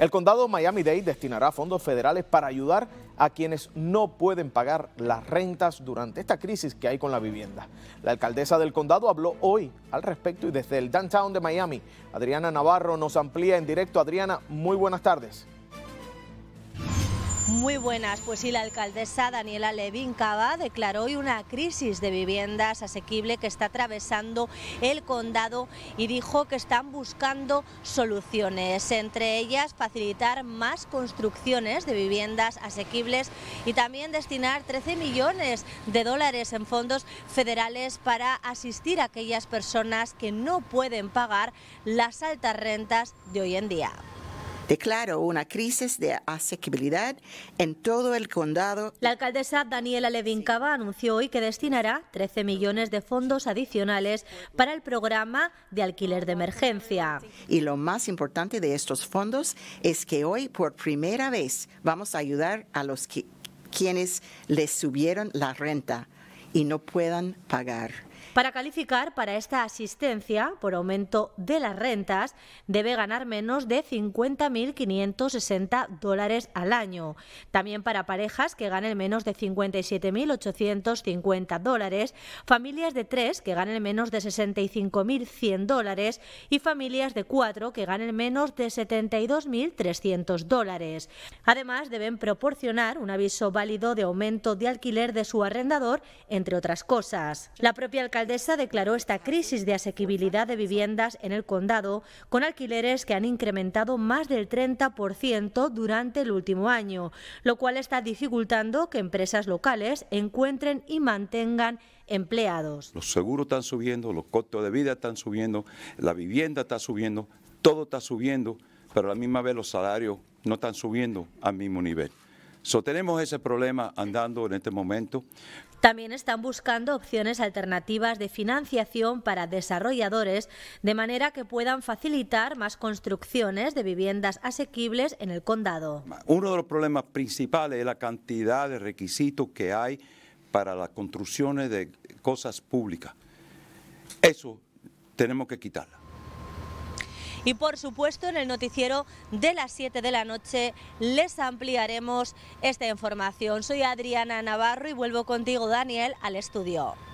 El condado Miami-Dade destinará fondos federales para ayudar a quienes no pueden pagar las rentas durante esta crisis que hay con la vivienda. La alcaldesa del condado habló hoy al respecto y desde el downtown de Miami, Adriana Navarro nos amplía en directo. Adriana, muy buenas tardes. Muy buenas, pues sí, la alcaldesa Daniela Levin Cava declaró hoy una crisis de viviendas asequible que está atravesando el condado y dijo que están buscando soluciones, entre ellas facilitar más construcciones de viviendas asequibles y también destinar 13 millones de dólares en fondos federales para asistir a aquellas personas que no pueden pagar las altas rentas de hoy en día declaró una crisis de asequibilidad en todo el condado. La alcaldesa Daniela Cava anunció hoy que destinará 13 millones de fondos adicionales para el programa de alquiler de emergencia. Y lo más importante de estos fondos es que hoy por primera vez vamos a ayudar a los que, quienes les subieron la renta y no puedan pagar. Para calificar para esta asistencia por aumento de las rentas, debe ganar menos de 50.560 dólares al año. También para parejas que ganen menos de 57.850 dólares, familias de tres que ganen menos de 65.100 dólares y familias de cuatro que ganen menos de 72.300 dólares. Además, deben proporcionar un aviso válido de aumento de alquiler de su arrendador, entre otras cosas. La propia la alcaldesa declaró esta crisis de asequibilidad de viviendas en el condado, con alquileres que han incrementado más del 30% durante el último año, lo cual está dificultando que empresas locales encuentren y mantengan empleados. Los seguros están subiendo, los costos de vida están subiendo, la vivienda está subiendo, todo está subiendo, pero a la misma vez los salarios no están subiendo al mismo nivel tenemos ese problema andando en este momento. También están buscando opciones alternativas de financiación para desarrolladores, de manera que puedan facilitar más construcciones de viviendas asequibles en el condado. Uno de los problemas principales es la cantidad de requisitos que hay para las construcciones de cosas públicas. Eso tenemos que quitarla. Y por supuesto en el noticiero de las 7 de la noche les ampliaremos esta información. Soy Adriana Navarro y vuelvo contigo Daniel al estudio.